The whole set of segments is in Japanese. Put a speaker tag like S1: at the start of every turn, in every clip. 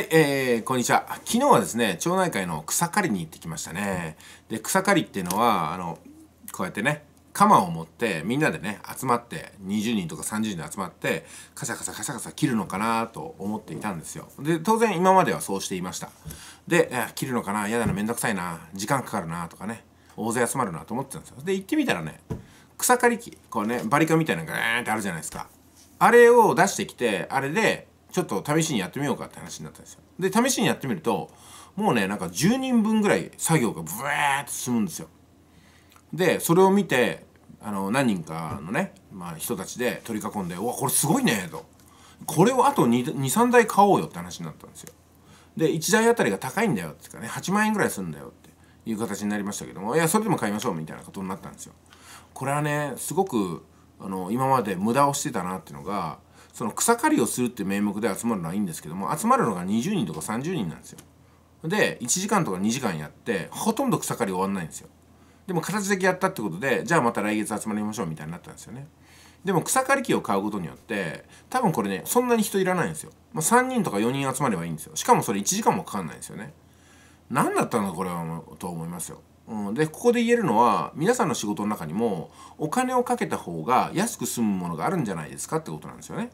S1: はい、えー、こんにちは。昨日はですね、町内会の草刈りに行ってきましたね。で、草刈りっていうのは、あの、こうやってね、鎌を持ってみんなでね集まって20人とか30人集まってカサカサカサカサ切るのかなと思っていたんですよで当然今まではそうしていましたで切るのかな嫌だな面倒くさいな時間かかるなとかね大勢集まるなと思ってたんですよで行ってみたらね草刈り機こうねバリカンみたいなのがガーンってあるじゃないですかあれを出してきてあれでちょっと試しにやってみようかって話になったんですよで試しにやってみるともうねなんか10人分ぐらい作業がブワーッと進むんですよでそれを見てあの何人かのね、まあ、人たちで取り囲んで「うわこれすごいね」と「これをあと23台買おうよ」って話になったんですよで1台あたりが高いんだよっていうかね8万円ぐらいするんだよっていう形になりましたけどもいやそれでも買いましょうみたいなことになったんですよこれはねすごくあの今まで無駄をしてたなっていうのがその草刈りをするって名目で集まるのはいいんですけども集まるのが20人とか30人なんですよで1時間とか2時間やってほとんど草刈り終わんないんですよでも形だけやったってことでじゃあまた来月集まりましょうみたいになったんですよねでも草刈り機を買うことによって多分これねそんなに人いらないんですよ、まあ、3人とか4人集まればいいんですよしかもそれ1時間もかかんないんですよね何だったのこれはと思いますようん、でここで言えるのは皆さんの仕事の中にもお金をかけた方が安く済むものがあるんじゃないですかってことなんですよね。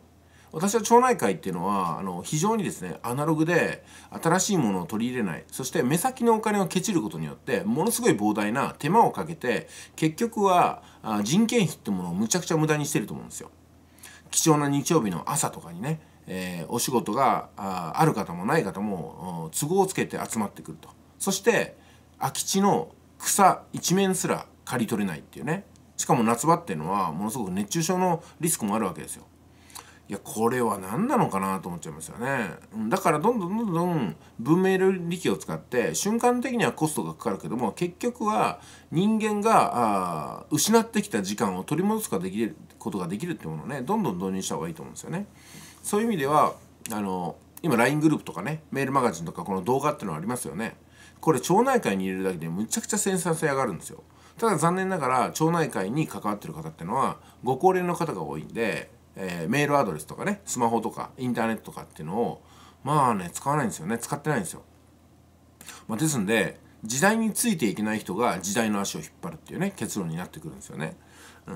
S1: 私は町内会っていうのはあの非常にですねアナログで新しいものを取り入れないそして目先のお金をケチることによってものすごい膨大な手間をかけて結局はあ人件費ってものをむちゃくちゃ無駄にしてると思うんですよ。貴重な日曜日の朝とかにね、えー、お仕事があある方もない方も都合をつけて集まってくると。そして空き地の草一面すら刈り取れないっていうねしかも夏場っていうのはものすごく熱中症のリスクもあるわけですよいやこれは何なのかなと思っちゃいますよねだからどんどんどんどん文明力を使って瞬間的にはコストがかかるけども結局は人間があ失ってきた時間を取り戻すかできることができるってものをねどんどん導入した方がいいと思うんですよねそういう意味ではあの今 LINE グループとかねメールマガジンとかこの動画っていうのはありますよねこれ町内会に入れるだけでむちゃくちゃ生産性上がるんですよただ残念ながら町内会に関わってる方ってのはご高齢の方が多いんで、えー、メールアドレスとかねスマホとかインターネットとかっていうのをまあね使わないんですよね使ってないんですよ、まあ、ですんで時代についていけない人が時代の足を引っ張るっていうね結論になってくるんですよねう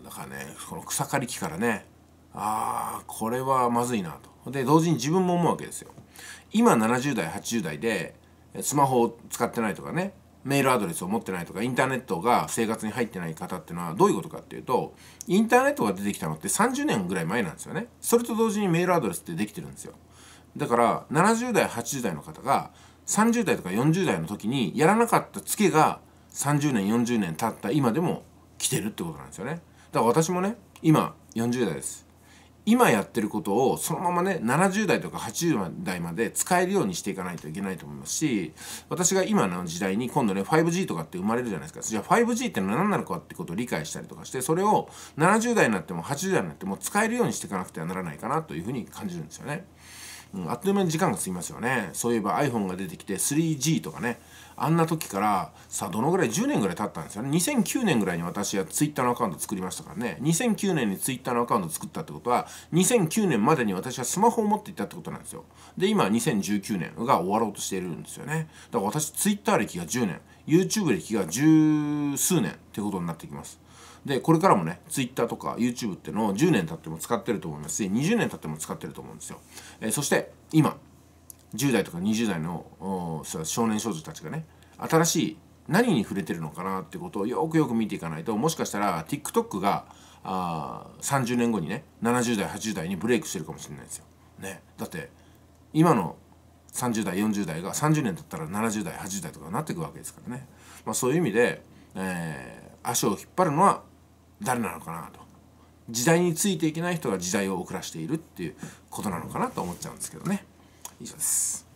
S1: んだからねこの草刈り機からねああこれはまずいなとで同時に自分も思うわけですよ今70代80代でスマホを使ってないとかねメールアドレスを持ってないとかインターネットが生活に入ってない方っていうのはどういうことかっていうとインターネットが出てきたのって30年ぐらい前なんですよねそれと同時にメールアドレスってできてるんですよだから70代80代の方が30代とか40代の時にやらなかったツケが30年40年経った今でも来てるってことなんですよねだから私もね今40代です今やってることをそのままね70代とか80代まで使えるようにしていかないといけないと思いますし私が今の時代に今度ね 5G とかって生まれるじゃないですかじゃあ 5G って何なのかってことを理解したりとかしてそれを70代になっても80代になっても使えるようにしていかなくてはならないかなというふうに感じるんですよね。うん、あっという間に時間が過ぎますよねそういえば iPhone が出てきて 3G とかねあんな時からさあどのぐらい10年ぐらい経ったんですよね2009年ぐらいに私は Twitter のアカウント作りましたからね2009年に Twitter のアカウント作ったってことは2009年までに私はスマホを持っていたってことなんですよで今2019年が終わろうとしているんですよねだから私 Twitter 歴が10年 YouTube 歴が十数年ってことになってきますでこれからもね Twitter とか YouTube ってのを10年経っても使ってると思いますし20年経っても使ってると思うんですよ、えー、そして今10代とか20代の少年少女たちがね新しい何に触れてるのかなってことをよくよく見ていかないともしかしたら TikTok があ30年後にね70代80代にブレイクしてるかもしれないですよ。ね、だって今の30代40代が30年経ったら70代80代とかなっていくわけですからね、まあ、そういう意味で、え足を引っ張るのは誰なのかなと時代についていけない人が時代を遅らしているっていうことなのかなと思っちゃうんですけどね以上です。